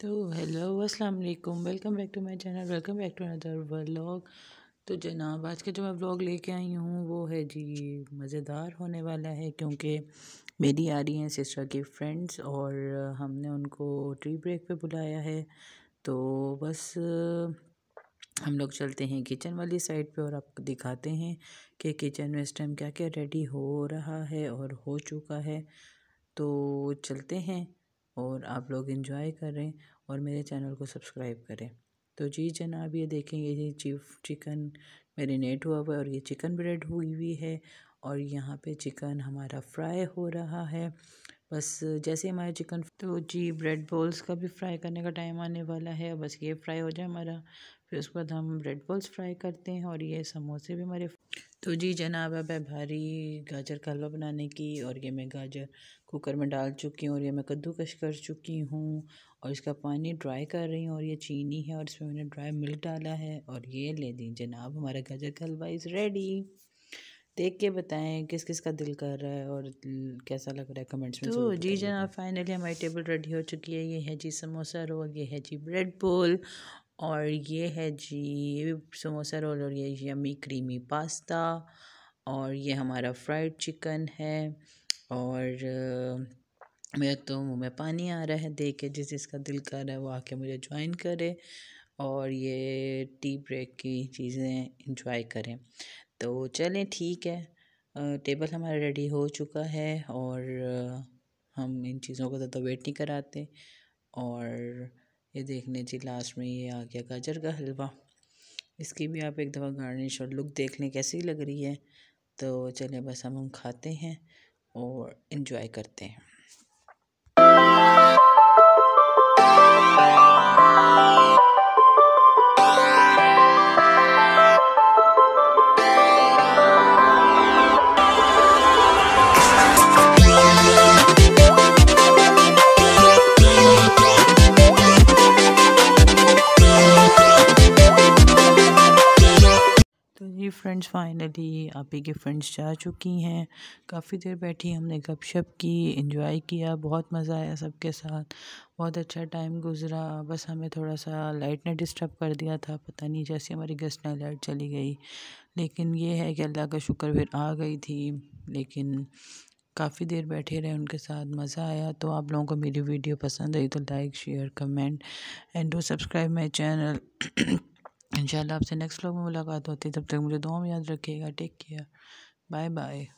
तो हेलो अस्सलाम वालेकुम welcome back to my channel welcome back to another vlog तो जनाब आज का जो मैं व्लॉग लेके आई हूँ वो है जी मज़ेदार होने वाला है क्योंकि मेरी आ रही हैं सिस्टर के फ्रेंड्स और हमने उनको ट्री ब्रेक पे बुलाया है तो बस हम लोग चलते हैं किचन वाली साइड पे और आपको दिखाते हैं कि किचन में इस टाइम क्या क्या रेडी हो रहा है और हो चुका है तो चलते हैं और आप लोग इन्जॉय करें और मेरे चैनल को सब्सक्राइब करें तो जी जनाब ये देखें ये चीफ चिकन मेरीनेट हुआ हुआ है और ये चिकन ब्रेड हुई हुई है और यहाँ पे चिकन हमारा फ्राई हो रहा है बस जैसे हमारा चिकन तो जी ब्रेड बॉल्स का भी फ्राई करने का टाइम आने वाला है बस ये फ्राई हो जाए हमारा फिर उसके बाद हम ब्रेड बॉल्स फ्राई करते हैं और ये समोसे भी हमारे तो जी जनाब अब है भारी गाजर का हलवा बनाने की और ये मैं गाजर कुकर में डाल चुकी हूँ और ये मैं कद्दूकश कर चुकी हूँ और इसका पानी ड्राई कर रही हूँ और ये चीनी है और इसमें मैंने ड्राई मिल्क डाला है और ये ले दी जनाब हमारा गाजर का हलवा इज़ रेडी देख के बताएं किस किस का दिल कर रहा है और कैसा लग रहा है कमेंट्स में तो जी जनाब फाइनली हमारी टेबल रेडी हो चुकी है ये है जी समोसा रोल ये है जी ब्रेड बोल और ये है जी ये समोसा रोल और ये यमी क्रीमी पास्ता और ये हमारा फ्राइड चिकन है और मेरे तो मुँह में पानी आ रहा है देख के जिस जिसका दिल कर रहा है वो आके मुझे ज्वाइन करे और ये टी ब्रेक की चीज़ें इंजॉय करें तो चलें ठीक है टेबल हमारा रेडी हो चुका है और हम इन चीज़ों को ज़्यादा वेट नहीं कराते और ये देखने जी लास्ट में ये आ गया गाजर का हलवा इसकी भी आप एक दफ़ा गार्निश और लुक देख लें कैसी लग रही है तो चलिए बस हम हम खाते हैं और इन्जॉय करते हैं जी फ्रेंड्स फाइनली आप ही के फ्रेंड्स जा चुकी हैं काफ़ी देर बैठी हमने गपशप की एंजॉय किया बहुत मज़ा आया सबके साथ बहुत अच्छा टाइम गुजरा बस हमें थोड़ा सा लाइट ने डिस्टर्ब कर दिया था पता नहीं जैसे हमारी गेस्ट ने लाइट चली गई लेकिन ये है कि अल्लाह का शुक्र फिर आ गई थी लेकिन काफ़ी देर बैठे रहे उनके साथ मज़ा आया तो आप लोगों को मेरी वीडियो पसंद आई तो like share comment and do subscribe my channel इंशाल्लाह आपसे नेक्स्ट व्लॉग में मुलाकात होती है तब तक मुझे दुआ में याद रखिएगा टेक केयर बाय बाय